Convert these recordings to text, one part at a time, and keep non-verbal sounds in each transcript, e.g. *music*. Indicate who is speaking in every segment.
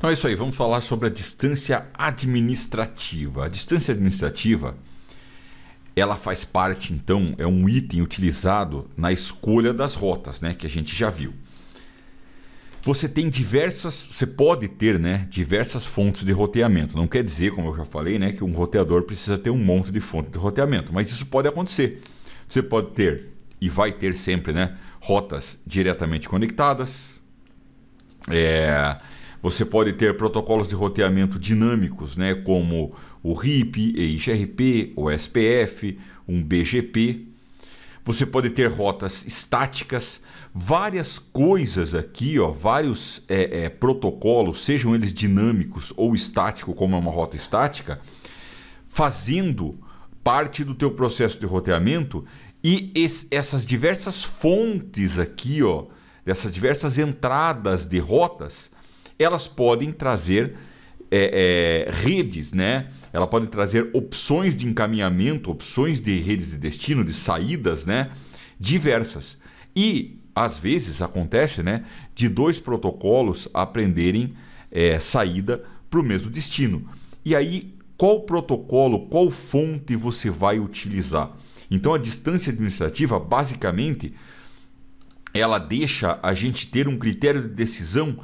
Speaker 1: Então é isso aí, vamos falar sobre a distância administrativa. A distância administrativa, ela faz parte então, é um item utilizado na escolha das rotas, né, que a gente já viu. Você tem diversas, você pode ter, né, diversas fontes de roteamento. Não quer dizer, como eu já falei, né, que um roteador precisa ter um monte de fonte de roteamento, mas isso pode acontecer. Você pode ter e vai ter sempre, né, rotas diretamente conectadas, é, você pode ter protocolos de roteamento dinâmicos, né, como o RIP, EIGRP, o SPF, um BGP. Você pode ter rotas estáticas, várias coisas aqui, ó, vários é, é, protocolos, sejam eles dinâmicos ou estáticos, como é uma rota estática, fazendo parte do teu processo de roteamento e es, essas diversas fontes aqui, ó, dessas diversas entradas de rotas, elas podem trazer é, é, redes, né? Ela pode trazer opções de encaminhamento, opções de redes de destino, de saídas, né? Diversas. E às vezes acontece, né? De dois protocolos aprenderem é, saída para o mesmo destino. E aí, qual protocolo, qual fonte você vai utilizar? Então, a distância administrativa, basicamente, ela deixa a gente ter um critério de decisão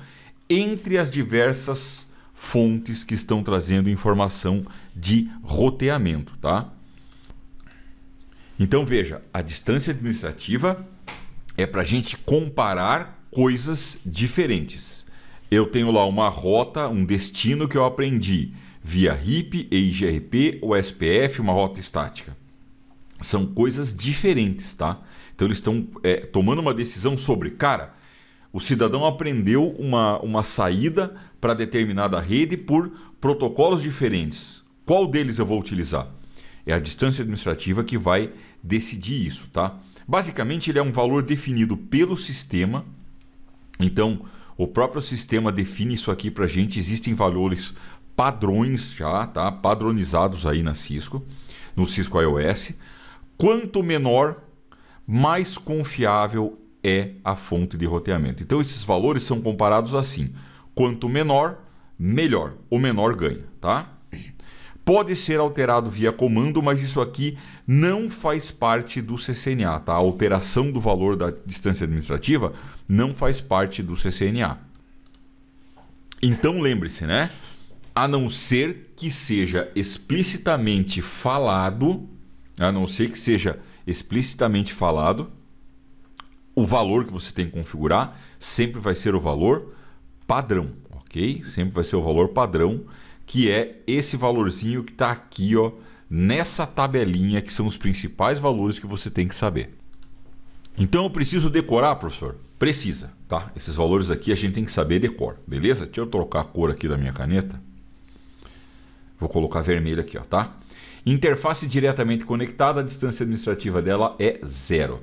Speaker 1: entre as diversas fontes que estão trazendo informação de roteamento, tá? Então veja, a distância administrativa é para a gente comparar coisas diferentes. Eu tenho lá uma rota, um destino que eu aprendi via RIP, EIGRP ou SPF, uma rota estática. São coisas diferentes, tá? Então eles estão é, tomando uma decisão sobre, cara, o cidadão aprendeu uma, uma saída para determinada rede por protocolos diferentes. Qual deles eu vou utilizar? É a distância administrativa que vai decidir isso, tá? Basicamente, ele é um valor definido pelo sistema. Então, o próprio sistema define isso aqui para a gente. Existem valores padrões já, tá? Padronizados aí na Cisco, no Cisco iOS. Quanto menor, mais confiável é a fonte de roteamento. Então esses valores são comparados assim: quanto menor, melhor, o menor ganha, tá? Pode ser alterado via comando, mas isso aqui não faz parte do CCNA, tá? A alteração do valor da distância administrativa não faz parte do CCNA. Então lembre-se, né? A não ser que seja explicitamente falado, a não ser que seja explicitamente falado, o valor que você tem que configurar sempre vai ser o valor padrão, ok? Sempre vai ser o valor padrão, que é esse valorzinho que está aqui, ó, nessa tabelinha, que são os principais valores que você tem que saber. Então eu preciso decorar, professor? Precisa, tá? Esses valores aqui a gente tem que saber decor, beleza? Deixa eu trocar a cor aqui da minha caneta. Vou colocar vermelho aqui, ó, tá? Interface diretamente conectada, a distância administrativa dela é zero.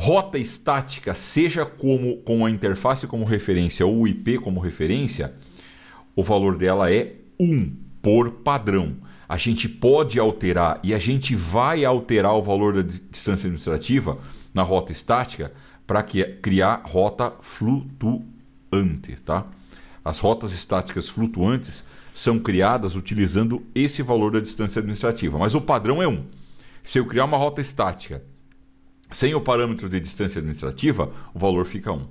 Speaker 1: Rota estática, seja como com a interface como referência ou o IP como referência, o valor dela é 1 por padrão. A gente pode alterar e a gente vai alterar o valor da distância administrativa na rota estática para criar rota flutuante, tá? As rotas estáticas flutuantes são criadas utilizando esse valor da distância administrativa, mas o padrão é 1. Se eu criar uma rota estática sem o parâmetro de distância administrativa, o valor fica 1.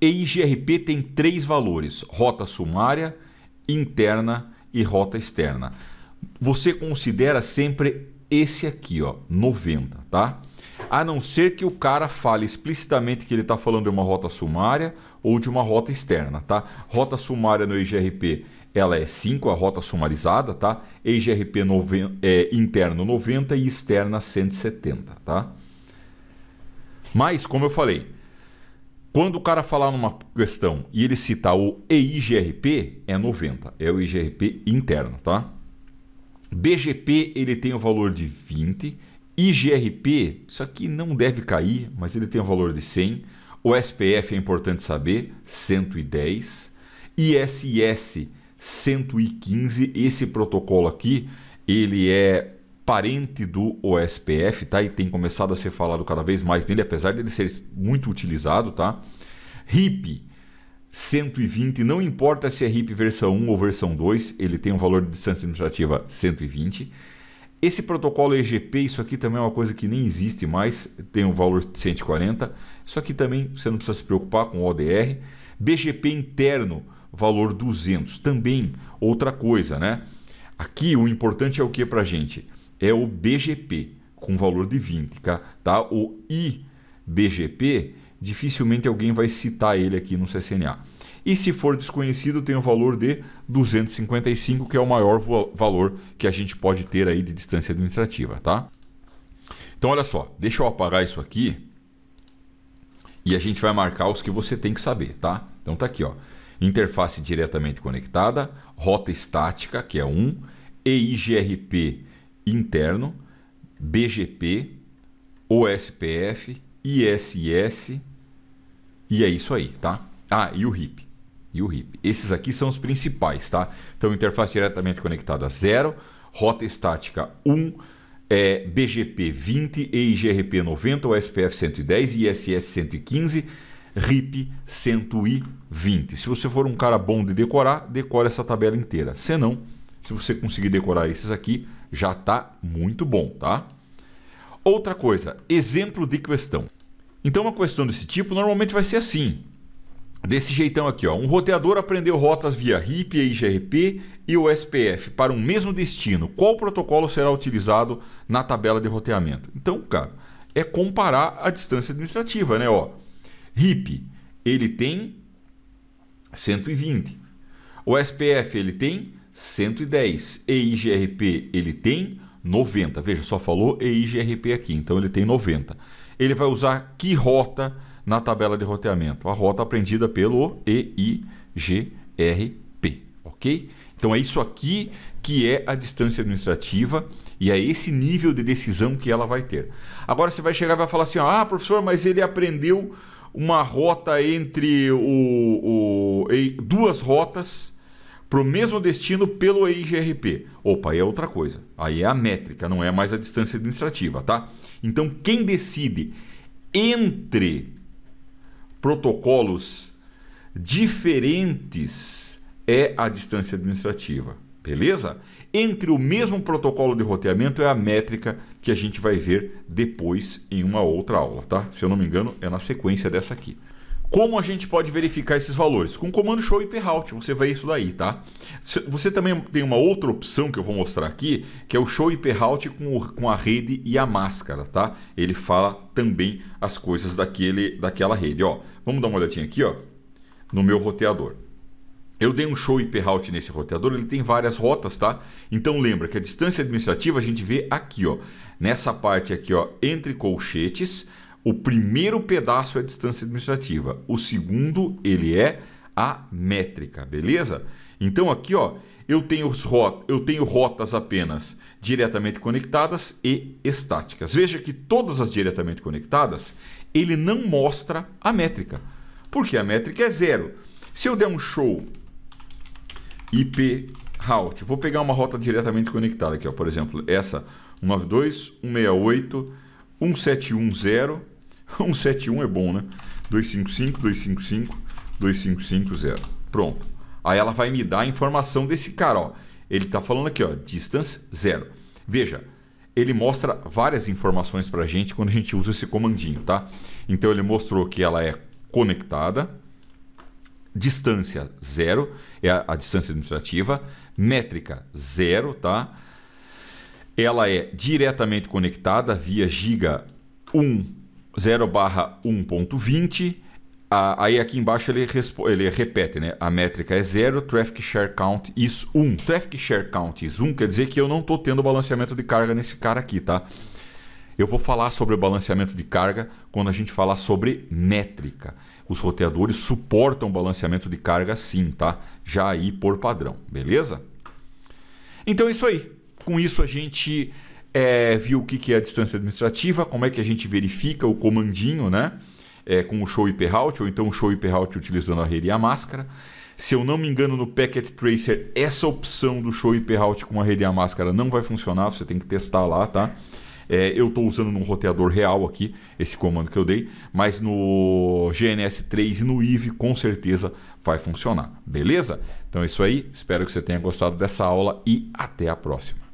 Speaker 1: EIGRP tem três valores: rota sumária, interna e rota externa. Você considera sempre esse aqui, ó, 90, tá? A não ser que o cara fale explicitamente que ele está falando de uma rota sumária ou de uma rota externa, tá? Rota sumária no IGRP, ela é 5, a rota sumarizada, tá? IGRP é, interno 90 e externa 170, tá? Mas, como eu falei, quando o cara falar numa questão e ele citar o EIGRP, é 90. É o IGRP interno, tá? BGP, ele tem o valor de 20. IGRP, isso aqui não deve cair, mas ele tem o valor de 100. O SPF é importante saber, 110. ISS, 115. Esse protocolo aqui, ele é parente do OSPF, tá? E tem começado a ser falado cada vez mais nele, apesar dele ser muito utilizado, tá? RIP 120, não importa se é RIP versão 1 ou versão 2, ele tem um valor de distância administrativa 120. Esse protocolo EGP, isso aqui também é uma coisa que nem existe mais, tem um valor de 140. Isso aqui também você não precisa se preocupar com ODR. BGP interno, valor 200, também outra coisa, né? Aqui o importante é o que para gente? é o BGP, com valor de 20, tá? O IBGP, dificilmente alguém vai citar ele aqui no CCNA. E se for desconhecido, tem o valor de 255, que é o maior valor que a gente pode ter aí de distância administrativa, tá? Então, olha só, deixa eu apagar isso aqui e a gente vai marcar os que você tem que saber, tá? Então, tá aqui, ó. Interface diretamente conectada, rota estática, que é 1, EIGRP interno, BGP, OSPF, ISS e é isso aí, tá? Ah, e o RIP. E o RIP. Esses aqui são os principais, tá? Então, interface diretamente conectada 0, rota estática 1, um, é, BGP 20, EIGRP 90, OSPF 110, ISS 115, RIP 120. Se você for um cara bom de decorar, decore essa tabela inteira. Se não, se você conseguir decorar esses aqui, já está muito bom, tá? Outra coisa, exemplo de questão. Então, uma questão desse tipo normalmente vai ser assim. Desse jeitão aqui, ó. Um roteador aprendeu rotas via RIP, IGRP e SPF para um mesmo destino. Qual protocolo será utilizado na tabela de roteamento? Então, cara, é comparar a distância administrativa, né? Ó, RIP, ele tem 120. O SPF, ele tem 110. EIGRP ele tem 90. Veja, só falou EIGRP aqui, então ele tem 90. Ele vai usar que rota na tabela de roteamento? A rota aprendida pelo EIGRP, ok? Então é isso aqui que é a distância administrativa e é esse nível de decisão que ela vai ter. Agora você vai chegar e vai falar assim: ah, professor, mas ele aprendeu uma rota entre o, o duas rotas para o mesmo destino pelo EIGRP. Opa, aí é outra coisa. Aí é a métrica, não é mais a distância administrativa, tá? Então, quem decide entre protocolos diferentes é a distância administrativa, beleza? Entre o mesmo protocolo de roteamento é a métrica que a gente vai ver depois em uma outra aula, tá? Se eu não me engano, é na sequência dessa aqui. Como a gente pode verificar esses valores? Com o comando show e out, você vê isso daí, tá? Você também tem uma outra opção que eu vou mostrar aqui, que é o show e out com, com a rede e a máscara, tá? Ele fala também as coisas daquele, daquela rede, ó. Vamos dar uma olhadinha aqui, ó, no meu roteador. Eu dei um show IP route nesse roteador, ele tem várias rotas, tá? Então lembra que a distância administrativa a gente vê aqui, ó, nessa parte aqui, ó, entre colchetes, o primeiro pedaço é a distância administrativa, o segundo ele é a métrica, beleza? Então aqui, ó, eu tenho, rot eu tenho rotas apenas diretamente conectadas e estáticas. Veja que todas as diretamente conectadas, ele não mostra a métrica, porque a métrica é zero. Se eu der um show IP route, vou pegar uma rota diretamente conectada aqui, ó, por exemplo, essa 192.168.171.0 171 *laughs* é bom, né? 255, 255, 0. Pronto. Aí ela vai me dar a informação desse cara, ó. Ele tá falando aqui, ó, distance zero. Veja, ele mostra várias informações para a gente quando a gente usa esse comandinho, tá? Então ele mostrou que ela é conectada, distância zero é a, a distância administrativa, métrica zero, tá? Ela é diretamente conectada via giga 1 0 barra 1.20. Ah, aí aqui embaixo ele, ele, repete, né? A métrica é 0, traffic share count is 1. Um. Traffic share count is 1 um, quer dizer que eu não estou tendo balanceamento de carga nesse cara aqui, tá? Eu vou falar sobre o balanceamento de carga quando a gente falar sobre métrica. Os roteadores suportam balanceamento de carga sim, tá? Já aí por padrão, beleza? Então é isso aí. Com isso a gente é, viu o que, que é a distância administrativa, como é que a gente verifica o comandinho, né? É, com o show hyperroute, ou então o show hyperroute utilizando a rede e a máscara. Se eu não me engano, no Packet Tracer, essa opção do show hyperroute com a rede e a máscara não vai funcionar, você tem que testar lá, tá? É, eu estou usando num roteador real aqui esse comando que eu dei, mas no GNS3 e no IV com certeza vai funcionar, beleza? Então é isso aí, espero que você tenha gostado dessa aula e até a próxima.